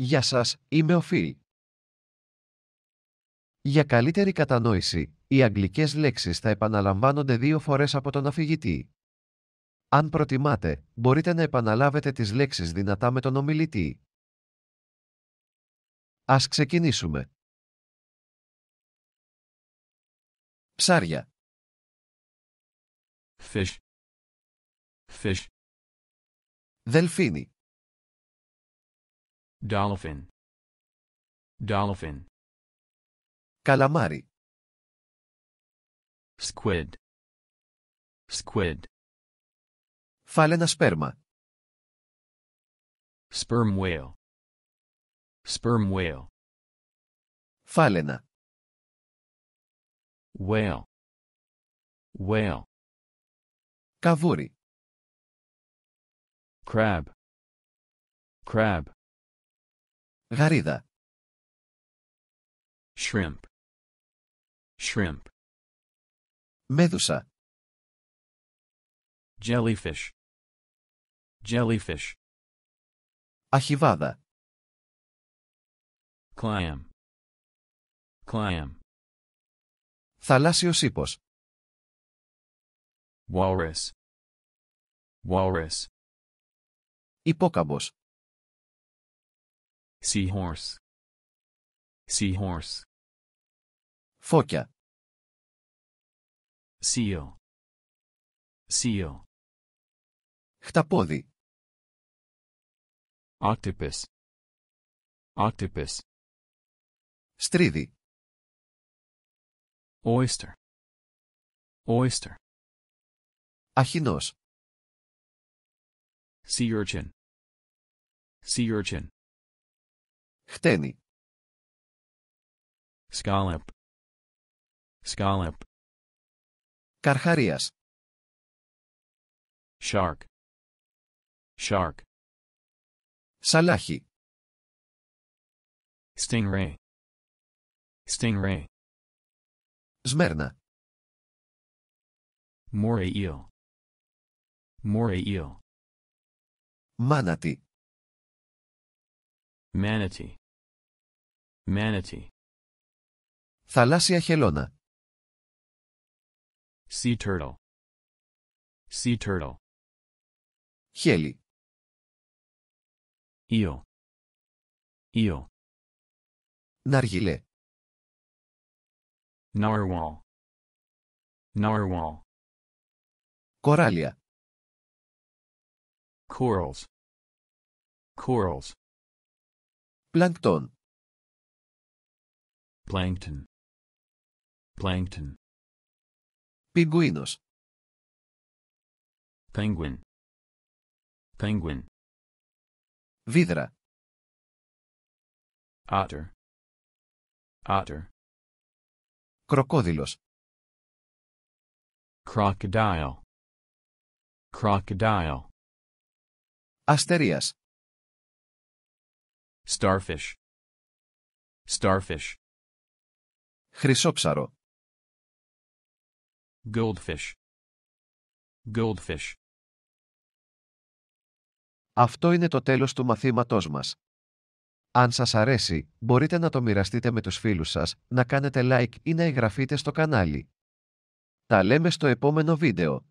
Γεια σας, είμαι ο Φιλ. Για καλύτερη κατανόηση, οι αγγλικές λέξεις θα επαναλαμβάνονται δύο φορές από τον αφηγητή. Αν προτιμάτε, μπορείτε να επαναλάβετε τις λέξεις δυνατά με τον ομιλητή. Ας ξεκινήσουμε. Ψάρια. Fish. Fish. Δελφίνι. Dolphin. Dolphin. Calamari. Squid. Squid. Φάλαινα σπέρμα. Sperm whale. Sperm whale. Φάλαινα. Whale. Whale. Καβούρι. Crab. Crab. Γαρίδα. Shrimp. Shrimp. Μέδουσα. Jellyfish. Jellyfish. Αχιβάδα. Clam. Clam. Θαλάσσιος ύπος. Walrus. Walrus. Υπόκαμπος. Seahorse. Seahorse. Fotja. Seal. Seal. Χταπόδι. Octopus. Octopus. Στρίδι. Oyster. Oyster. Αχινός. Sea urchin. Sea urchin χτένι scallop scallop καρχαρίας shark shark σαλάχι stingray stingray Σμέρνα moray eel moray eel manatee manatee Manatee. Θαλάσσια χελώνα. Sea turtle. Sea turtle. Χέλι. Eel. Eel. Ναργιλέ. Narwhal. Narwhal. Κοράλια. Corals. Corals. Plankton. Plankton. Plankton. Pingüinos. Penguin. Penguin. Vidra. Otter. Otter. crocodilos Crocodile. Crocodile. Asterias. Starfish. Starfish. Χρυσόψαρο. Goldfish. Goldfish. Αυτό είναι το τέλος του μαθήματός μας. Αν σας αρέσει, μπορείτε να το μοιραστείτε με τους φίλους σας, να κάνετε like ή να εγγραφείτε στο κανάλι. Τα λέμε στο επόμενο βίντεο.